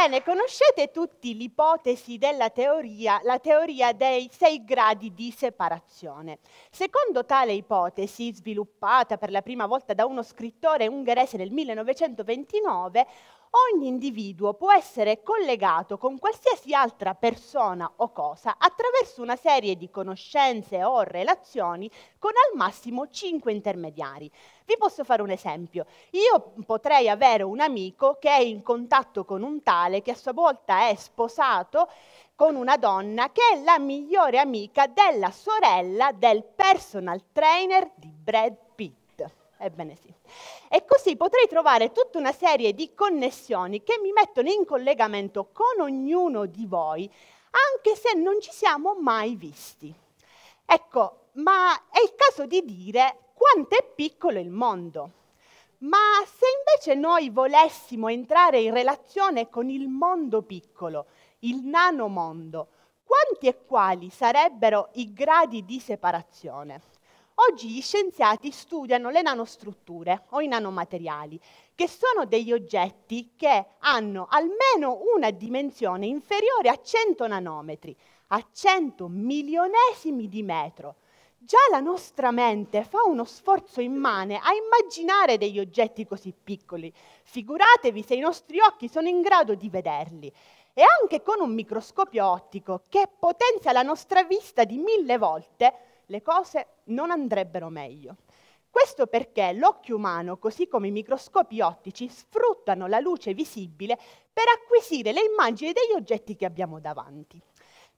Bene, conoscete tutti l'ipotesi della teoria, la teoria dei sei gradi di separazione. Secondo tale ipotesi, sviluppata per la prima volta da uno scrittore ungherese nel 1929, ogni individuo può essere collegato con qualsiasi altra persona o cosa attraverso una serie di conoscenze o relazioni con al massimo 5 intermediari. Vi posso fare un esempio. Io potrei avere un amico che è in contatto con un tale che a sua volta è sposato con una donna che è la migliore amica della sorella del personal trainer di Brad Pitt. Ebbene sì. E così potrei trovare tutta una serie di connessioni che mi mettono in collegamento con ognuno di voi, anche se non ci siamo mai visti. Ecco, ma è il caso di dire quanto è piccolo il mondo. Ma se invece noi volessimo entrare in relazione con il mondo piccolo, il nanomondo, quanti e quali sarebbero i gradi di separazione? Oggi gli scienziati studiano le nanostrutture o i nanomateriali, che sono degli oggetti che hanno almeno una dimensione inferiore a 100 nanometri, a 100 milionesimi di metro. Già la nostra mente fa uno sforzo immane a immaginare degli oggetti così piccoli. Figuratevi se i nostri occhi sono in grado di vederli. E anche con un microscopio ottico, che potenzia la nostra vista di mille volte, le cose non andrebbero meglio. Questo perché l'occhio umano, così come i microscopi ottici, sfruttano la luce visibile per acquisire le immagini degli oggetti che abbiamo davanti.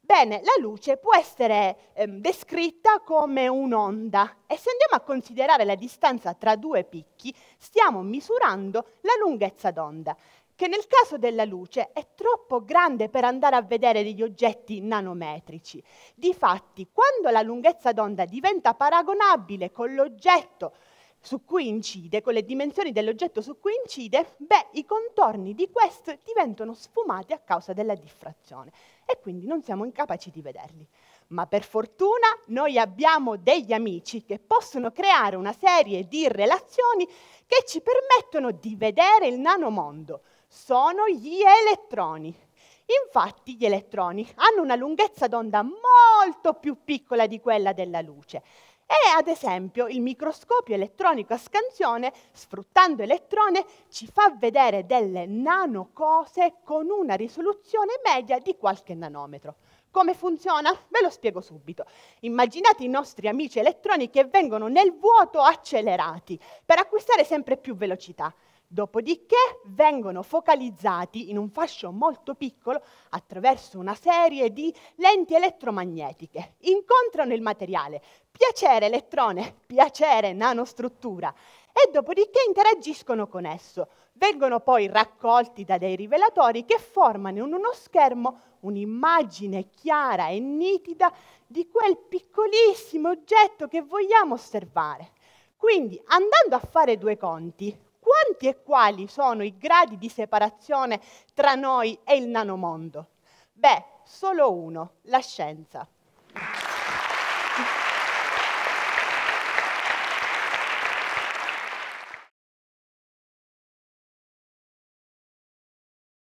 Bene, la luce può essere eh, descritta come un'onda e se andiamo a considerare la distanza tra due picchi, stiamo misurando la lunghezza d'onda che nel caso della luce è troppo grande per andare a vedere degli oggetti nanometrici. Difatti, quando la lunghezza d'onda diventa paragonabile con l'oggetto su cui incide, con le dimensioni dell'oggetto su cui incide, beh, i contorni di questo diventano sfumati a causa della diffrazione e quindi non siamo incapaci di vederli. Ma per fortuna noi abbiamo degli amici che possono creare una serie di relazioni che ci permettono di vedere il nanomondo sono gli elettroni. Infatti gli elettroni hanno una lunghezza d'onda molto più piccola di quella della luce e ad esempio il microscopio elettronico a scansione, sfruttando elettrone, ci fa vedere delle nanocose con una risoluzione media di qualche nanometro. Come funziona? Ve lo spiego subito. Immaginate i nostri amici elettroni che vengono nel vuoto accelerati per acquistare sempre più velocità. Dopodiché vengono focalizzati in un fascio molto piccolo attraverso una serie di lenti elettromagnetiche. Incontrano il materiale, piacere elettrone, piacere nanostruttura e dopodiché interagiscono con esso. Vengono poi raccolti da dei rivelatori che formano in uno schermo un'immagine chiara e nitida di quel piccolissimo oggetto che vogliamo osservare. Quindi, andando a fare due conti, quanti e quali sono i gradi di separazione tra noi e il nanomondo? Beh, solo uno, la scienza.